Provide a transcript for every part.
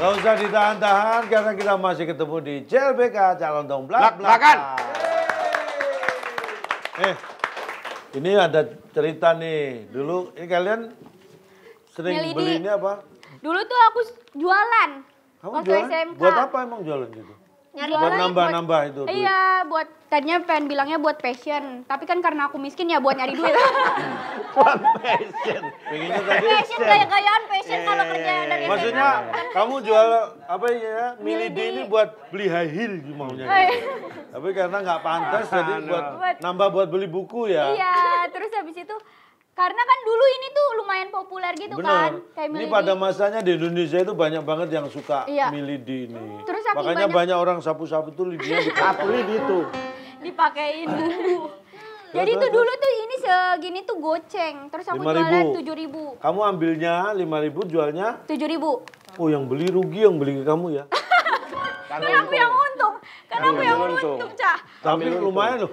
Gak usah ditahan-tahan karena kita masih ketemu di JLBK calon dong blak-blakan Eh, ini ada cerita nih. Dulu ini kalian sering beli belinya apa? Dulu tuh aku jualan. Kamu waktu jualan? SMK. Buat apa emang jualan gitu? nyari buat nambah buat, nambah itu duit. iya buat tadinya pengen bilangnya buat passion tapi kan karena aku miskin ya buat nyari duit buat passion pengennya tadi passion kaya kayaan passion yeah, kalau iya, kerja yeah, dari iya. maksudnya kan kamu jual apa ya mili di ini buat beli high heel eh. gimana gitu. tapi karena nggak pantas ah, jadi nah, nah. buat, nambah buat beli buku ya iya terus habis itu karena kan dulu ini tuh lumayan populer gitu Bener. kan. Kayak ini pada masanya di Indonesia itu banyak banget yang suka iya. Milidi ini. Terus saking Makanya banyak, banyak orang sapu-sapu tuh lidinya dipakai. Sapu gitu. Dipakein dulu. Jadi itu dulu tuh ini segini tuh goceng. Terus aku 5 jualan 7 ribu. Kamu ambilnya 5 ribu, jualnya? 7 ribu. Oh yang beli rugi, yang beli ke kamu ya? Karena ya, aku yang untung. Karena iya, aku yang untung, untung Cah. Tapi lumayan loh,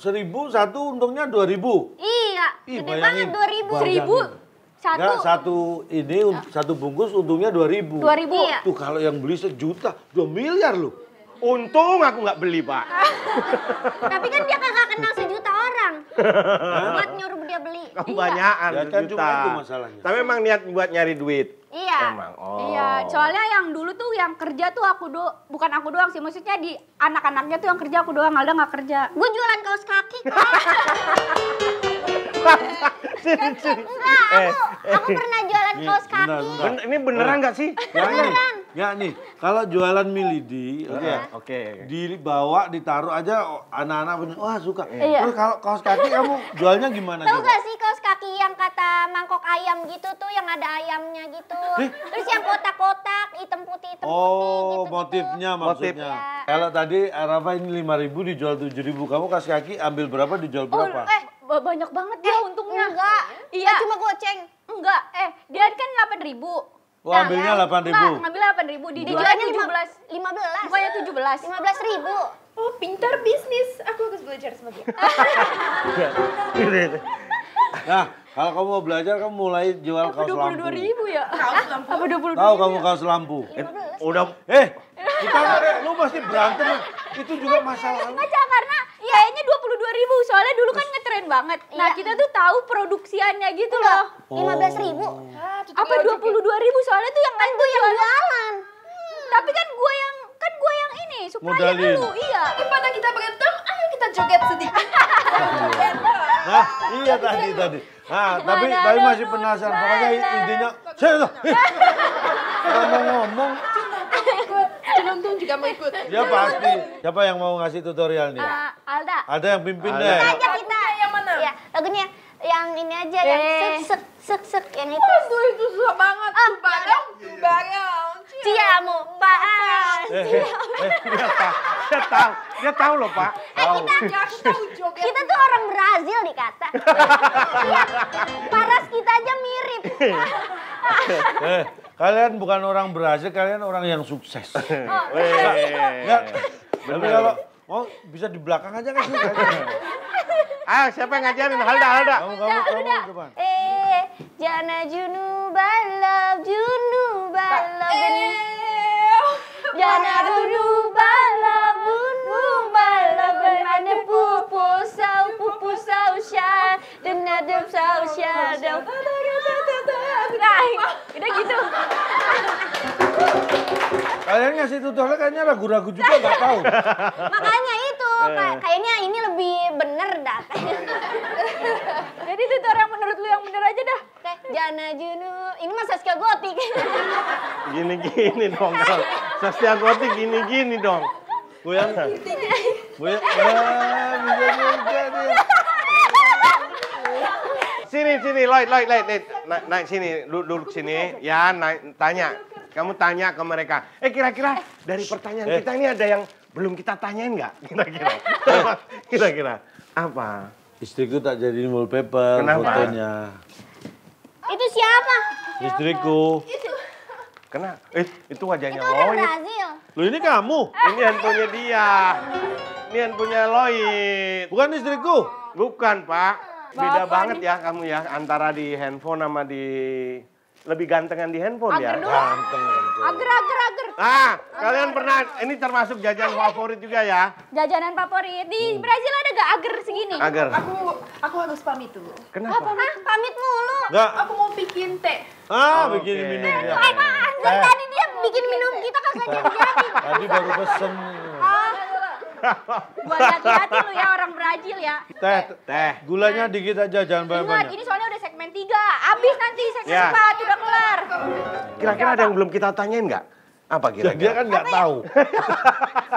seribu satu untungnya 2 ribu. Iya, Ih, gede bayangin. banget 2 ribu. Seribu, satu Nggak, satu ini ya. satu bungkus untungnya dua ribu. Dua ribu ya? Tuh kalau yang beli sejuta dua miliar loh. Untung aku nggak beli pak. Tapi kan dia kagak kenal sejuta orang. buat nyuruh dia beli. Kebanyakan oh, iya. Ya kan, sejuta. Cuma Tapi emang niat buat nyari duit. Iya. Emang. Oh. Iya. Soalnya yang dulu tuh yang kerja tuh aku do, bukan aku doang sih. Maksudnya di anak-anaknya tuh yang kerja aku doang. Alda nggak kerja. Gue jualan kaos kaki enggak, aku, eh, eh. aku pernah jualan kaos kaki. ini beneran nggak sih? Beneran. Ya nih, kalau jualan milidi, iya, eh, oke, okay. dibawa, ditaruh aja anak-anak punya, wah suka. Iya. Terus kalau kaos kaki kamu jualnya gimana? Tahu nggak sih kaos kaki yang kata mangkok ayam gitu tuh, yang ada ayamnya gitu. Eh? Terus yang kotak-kotak, hitam putih, hitam oh, putih gitu. Oh, motifnya gitu. maksudnya. Motif. Ya. Kalau tadi rafa ini lima ribu dijual tujuh ribu, kamu kaos kaki ambil berapa dijual oh, berapa? Oh, eh banyak banget dia eh, untungnya. Enggak. Iya. Eh, cuma goceng. Enggak. Eh, dia kan 8 ribu. Lo nah, ambilnya 8 ribu? Enggak, ngambilnya 8 ribu. Di dijualnya 17. 15. Pokoknya 17. 15 ribu. Oh, pintar bisnis. Aku harus belajar sama dia. nah, kalau kamu mau belajar, kamu mulai jual kaos lampu. Apa 22 ribu ya? Kaos lampu? Apa 22 ribu? Tahu kamu kaos lampu? Eh, udah, eh, eh kita lu masih berantem itu juga masalah. Baca iya, karena kayaknya dua puluh dua ribu soalnya dulu kan ngetren banget. Nah iya. kita tuh tahu produksiannya gitu loh. Lima belas ribu. Oh. Ah, Apa ya? dua puluh dua ribu soalnya tuh yang kan gue yang jualan. Hmm. Tapi kan gue yang kan gue yang ini supaya dulu iya. Gimana kita berantem? Ayo kita joget sedikit. Iya. nah iya tadi tadi. Nah, tapi nah, tapi masih penasaran. Pokoknya nah, nah. intinya, saya ngomong penonton juga mau ikut. Ya pasti. Siapa yang mau ngasih tutorial nih? Uh, Alda. Ada yang pimpin deh. Kita aja kita. Yang mana? Ya, lagunya yang ini aja eh. yang sek sek sek yang itu. Aduh itu susah banget. Oh, barang, barang. Ciamu, Pak. Eh, dia tahu, dia tahu, dia tahu loh Pak. Eh, kita, kita tuh orang Brazil dikata. Iya, paras kita aja mirip. Iya. eh, kalian bukan orang berhasil, kalian orang yang sukses. Eh, oh. nggak Tapi kalau mau bisa di belakang aja kan sih. Ayo, ah, siapa yang ngajarin? Halda, Halda. Kamu, kamu, kamu, depan. Eh, jana junuban love, junuban love. Eh. Jana junu Kalian ngasih tutorial kayaknya ragu-ragu juga nggak tahu. Makanya itu, eh. kayaknya ini lebih bener dah. Jadi tutorial menurut lu yang bener aja dah. Eh, Jana Juno, ini mah Saskia Gotik. Gini-gini dong, dong. Saskia Gotik gini-gini dong. Bu yang, Bu Sini, sini, Lloyd, Lloyd, Lloyd, Lloyd. Na naik sini, duduk sini. Ya, naik, tanya. Kamu tanya ke mereka. Eh kira-kira eh. dari pertanyaan eh. kita ini ada yang belum kita tanyain nggak? Kira-kira. Eh. kira-kira apa? Istriku tak jadi wallpaper Kenapa? fotonya. Itu siapa? Istriku. Itu. Kena, eh, itu wajahnya itu Loi. Lu ini kamu? Ini handphonenya dia. Ini handphonenya Loi. Bukan istriku? Bukan, Pak. Beda Bapak banget ini. ya kamu ya antara di handphone sama di lebih gantengan di handphone ya. Dulu. Ganteng. Ager, ager, ager. Ah, kalian pernah ini termasuk jajanan favorit juga ya? Jajanan favorit di hmm. Brazil ada gak agar segini? Agar. Aku harus pamit dulu. Kenapa? Ah, pamit, ah, pamit mulu. Enggak. Aku mau bikin teh. Ah, bikin minum Eh, apaan? Ya. Tadi dia bikin minum kita kagak jadi. Tadi baru pesen. Ah. Buat hati-hati lu ya orang Brazil ya. Teh, teh. Gulanya dikit aja jangan banyak-banyak. Ini soalnya ya. cepat, udah kelar. Kira-kira ada yang belum kita tanyain nggak? Apa kira-kira? Dia kan nggak ya? tahu.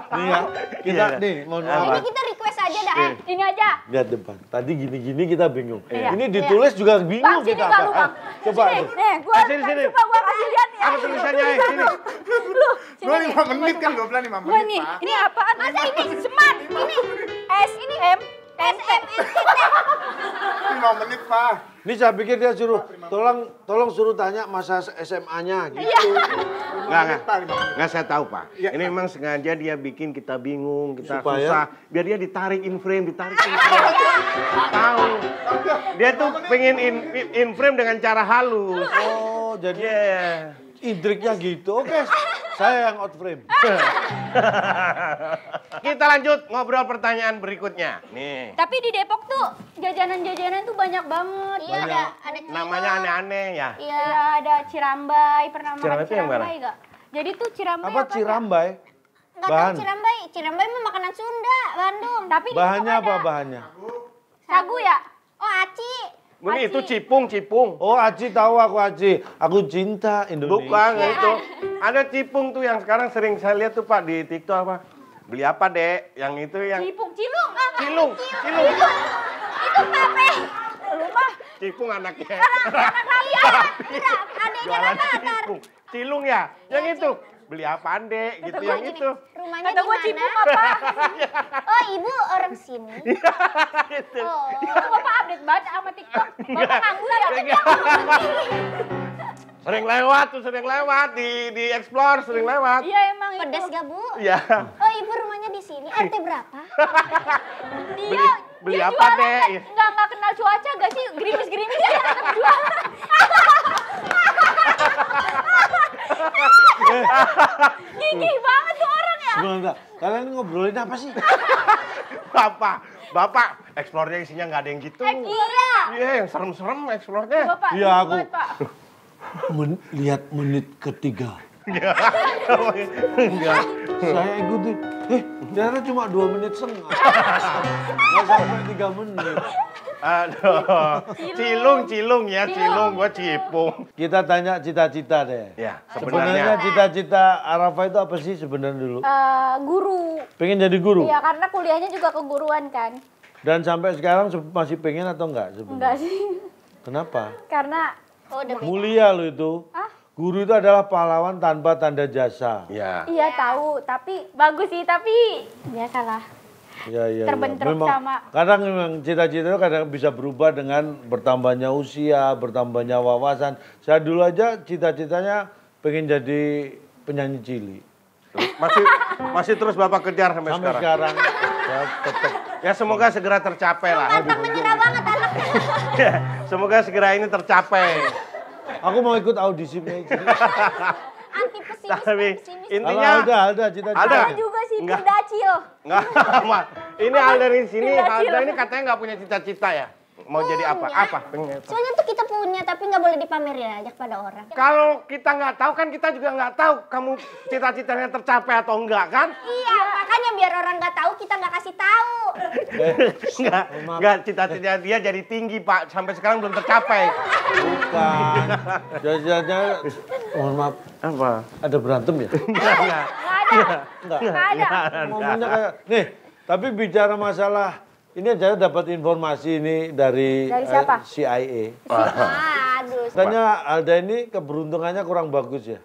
nih ya, kita iya, nih, Ini kita request aja dah, eh. ini aja. Lihat depan. Tadi gini-gini kita bingung. Eh, Ini iya. ditulis juga bingung Pak, kita. Pak, sini eh, Coba. Sini, nih, eh, gua ah, sini, kan sini. Coba gua kasih lihat ya. Apa tulisannya? Eh? Sini. Lu. Lu 5 menit kan, gua bilang 5 menit, nih, ini apaan? Masa ini Smart, Ini S, ini M, S, M, ini. M mau menit, Pak. Ini saya pikir dia suruh, tolong tolong suruh tanya masa SMA-nya gitu. Enggak, iya. enggak. Enggak saya tahu, Pak. Ya, ini memang sengaja dia bikin kita bingung, kita Supaya? susah. Biar dia ditarik in frame, ditarik in frame. tahu. Dia tuh pengen in, in frame dengan cara halus. Oh, jadi yeah. intriknya gitu. Oke. Okay. Saya yang out frame. Kita lanjut ngobrol pertanyaan berikutnya. Nih. Tapi di Depok tuh jajanan-jajanan tuh banyak banget. Iya, ada, ada Namanya aneh-aneh ya. Iya, iya, ada Cirambai. Pernah makan Cirambai enggak? Jadi tuh Cirambai apa? apa Cirambai? Enggak tahu Cirambai. Cirambai mah makanan Sunda, Bandung. Tapi bahannya apa ada... bahannya? Sagu ya? Oh, aci. Mungkin itu cipung, cipung. Oh, Aji tahu aku Aji. Aku cinta Indonesia. Bukan ya. itu. Ada cipung tuh yang sekarang sering saya lihat tuh Pak di TikTok apa. Beli apa, Dek? Yang itu yang Cipung, cilung. Ah, Cilung, cilung. Itu, itu Pape. Rumah. Cipung anaknya. Anak, ya. anak kalian. Adiknya Cipung. Cilung ya? Yang ya, itu beli apa deh gitu yang itu rumahnya di mana cipu, apa oh ibu orang sini iya, gitu. oh. itu. oh bapak update banget sama tiktok iya. bapak nganggur ya sering lewat tuh sering lewat di di explore sering lewat iya emang pedas gak bu iya oh ibu rumahnya di sini rt iya. berapa dia beli, dia apa deh kan? nggak nggak kenal cuaca gak sih gerimis gerimis ya tetap jualan Gigih banget tuh orang ya. Sebentar, kalian ngobrolin apa sih? bapak, bapak, eksplornya isinya nggak ada yang gitu. Eh, Iya, yang serem-serem eksplornya. Bapak, iya aku. Men lihat menit ketiga. Iya. iya. Saya ikuti. Eh, ternyata cuma dua menit setengah. Nggak sampai tiga menit. Aduh, cilung, cilung ya, iya. cilung, Gue cipung. Kita tanya cita-cita deh. Ya, sebenarnya. cita-cita Arafah itu apa sih sebenarnya dulu? Uh, guru. Pengen jadi guru? Iya, karena kuliahnya juga keguruan kan. Dan sampai sekarang masih pengen atau enggak sebenarnya? Enggak sih. Kenapa? Karena oh, mulia lo itu. Ah? Guru itu adalah pahlawan tanpa tanda jasa. Iya. Iya tahu, tapi bagus sih, tapi biasalah ya, iya, ya, terbentuk ya. sama kadang memang cita-cita kadang bisa berubah dengan bertambahnya usia bertambahnya wawasan saya dulu aja cita-citanya pengen jadi penyanyi cili masih masih terus bapak kejar sampai, sampai sekarang, sekarang ya, tetap ya semoga segera tercapai lah banget ya, semoga segera ini tercapai aku mau ikut audisi penyanyi Tapi intinya Alah, ada ada cita cita. Ada juga sih Nggak. Enggak, Ini Alda dari sini, Alda ini katanya nggak punya cita-cita ya? Mau punya. jadi apa? Apa? Soalnya tuh kita punya tapi nggak boleh dipamerin aja kepada orang. Kalau kita nggak tahu kan kita juga nggak tahu kamu cita-citanya tercapai atau enggak kan? Iya, makanya biar orang nggak tahu kita nggak kasih tahu. Enggak, enggak cita-cita dia jadi tinggi Pak, sampai sekarang belum tercapai. Bukan. jadinya Mohon maaf. Apa? Ada berantem ya? Enggak, enggak. Enggak ada. Enggak ada. Ngomongnya kayak, nih, tapi bicara masalah ini saya dapat informasi ini dari, dari eh, siapa? Uh, CIA. Aduh. Katanya Alda ini keberuntungannya kurang bagus ya.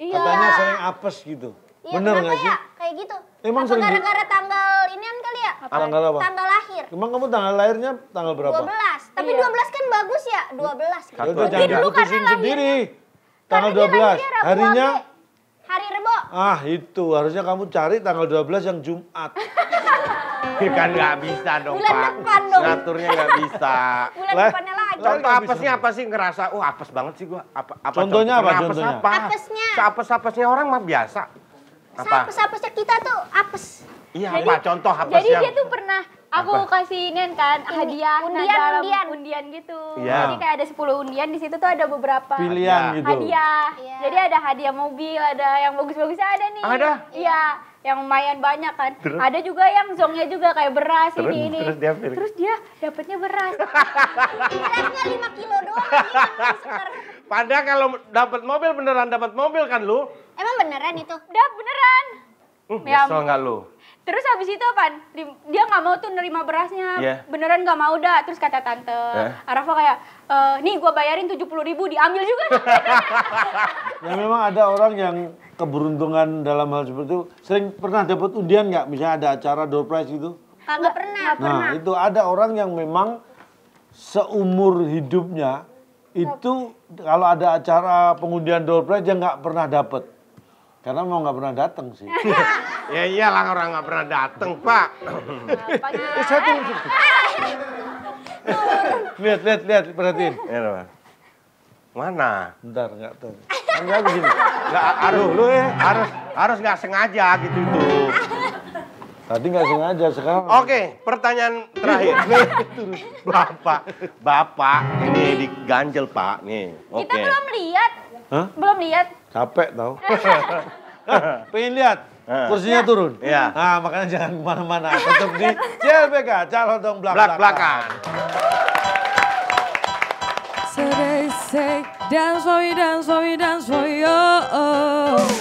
Iya. Katanya sering apes gitu. Iya, Bener nggak ya? sih? Ya? Kayak gitu. Emang Apa sering gitu? gara-gara tanggal ini kan kali ya? Apa? Tanggal apa? Tanggal lahir. Emang kamu tanggal lahirnya tanggal berapa? 12. Tapi iya. 12 kan bagus ya? 12. Kan. Ya udah karena lahirnya... sendiri tanggal dua 12. Harinya hari Rebo. Ah, itu harusnya kamu cari tanggal 12 yang Jumat. kan nggak bisa dong, Bulan Pak. dong. Ngaturnya nggak bisa. Bulan lagi. Contoh apa sih apa sih ngerasa uh oh, apes banget sih gua. Apa, apa contohnya apa contohnya? Apa? Apesnya. Apes-apesnya orang mah biasa. Apa? Apes-apesnya kita tuh apes. Iya, apa contoh apesnya? Jadi dia tuh pernah aku apa? kasih kan, ini kan hadiah undian dalam undian. undian gitu yeah. jadi kayak ada 10 undian di situ tuh ada beberapa pilihan hadiah. Iya. gitu hadiah yeah. jadi ada hadiah mobil ada yang bagus-bagusnya ada nih ada iya yang lumayan banyak kan terus? ada juga yang zongnya juga kayak beras terus, ini ini terus dia pilih. terus dia dapatnya beras berasnya lima kilo doang iya, padahal kalau dapat mobil beneran dapat mobil kan lu emang beneran itu udah beneran uh, ya, nggak lu Terus habis itu apa? Dia nggak mau tuh nerima berasnya. Yeah. Beneran nggak mau dah. Terus kata tante eh? Arafa kayak, e, nih gue bayarin tujuh puluh ribu diambil juga. ya memang ada orang yang keberuntungan dalam hal seperti itu. Sering pernah dapat undian nggak? Misalnya ada acara door prize gitu? Nggak pernah. Nah pernah. itu ada orang yang memang seumur hidupnya itu kalau ada acara pengundian door prize dia nggak pernah dapat karena mau nggak pernah datang sih. ya iyalah orang nggak pernah datang pak. Eh, Satu. lihat lihat lihat perhatiin. Ya, pak. Mana? Bentar nggak tahu. Enggak begini. Enggak aduh lu ya harus harus nggak sengaja gitu itu. Tadi nggak sengaja sekarang. Oke, pertanyaan terakhir. Bapak, bapak ini diganjel pak nih. Okay. Kita belum lihat Hah? Belum lihat. Capek tau. Pengen lihat. Kursinya ya. turun. Iya. Nah, makanya jangan kemana-mana. Tetap di CLBK, calon dong belak-belakan. Belak-belakan. Say, say, dance for me, dance for me, dance for you. Oh. oh.